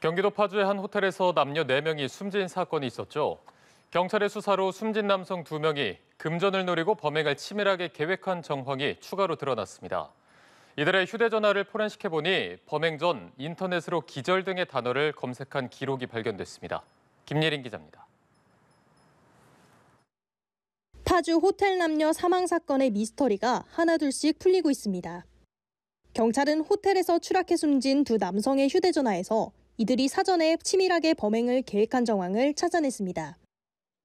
경기도 파주의 한 호텔에서 남녀 4명이 숨진 사건이 있었죠. 경찰의 수사로 숨진 남성 2명이 금전을 노리고 범행을 치밀하게 계획한 정황이 추가로 드러났습니다. 이들의 휴대전화를 포렌식해보니 범행 전 인터넷으로 기절 등의 단어를 검색한 기록이 발견됐습니다. 김예린 기자입니다. 파주 호텔 남녀 사망 사건의 미스터리가 하나둘씩 풀리고 있습니다. 경찰은 호텔에서 추락해 숨진 두 남성의 휴대전화에서 이들이 사전에 치밀하게 범행을 계획한 정황을 찾아냈습니다.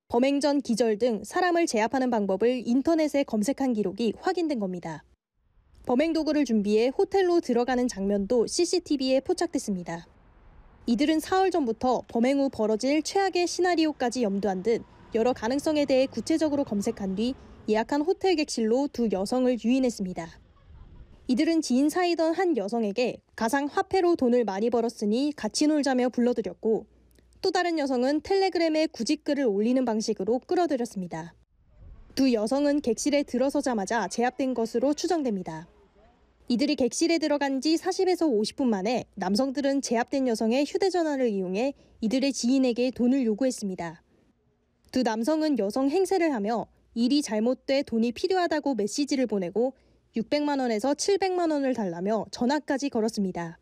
범행 전 기절 등 사람을 제압하는 방법을 인터넷에 검색한 기록이 확인된 겁니다. 범행 도구를 준비해 호텔로 들어가는 장면도 CCTV에 포착됐습니다. 이들은 사흘 전부터 범행 후 벌어질 최악의 시나리오까지 염두한 듯 여러 가능성에 대해 구체적으로 검색한 뒤 예약한 호텔 객실로 두 여성을 유인했습니다. 이들은 지인 사이던 한 여성에게 가상 화폐로 돈을 많이 벌었으니 같이 놀자며 불러들였고 또 다른 여성은 텔레그램에 구직글을 올리는 방식으로 끌어들였습니다. 두 여성은 객실에 들어서자마자 제압된 것으로 추정됩니다. 이들이 객실에 들어간 지 40에서 50분 만에 남성들은 제압된 여성의 휴대전화를 이용해 이들의 지인에게 돈을 요구했습니다. 두 남성은 여성 행세를 하며 일이 잘못돼 돈이 필요하다고 메시지를 보내고 600만 원에서 700만 원을 달라며 전화까지 걸었습니다.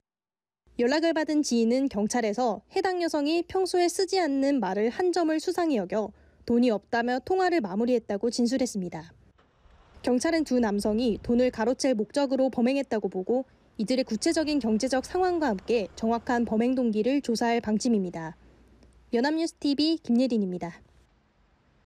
연락을 받은 지인은 경찰에서 해당 여성이 평소에 쓰지 않는 말을 한 점을 수상히 여겨 돈이 없다며 통화를 마무리했다고 진술했습니다. 경찰은 두 남성이 돈을 가로챌 목적으로 범행했다고 보고 이들의 구체적인 경제적 상황과 함께 정확한 범행 동기를 조사할 방침입니다. 연합뉴스 TV 김예린입니다.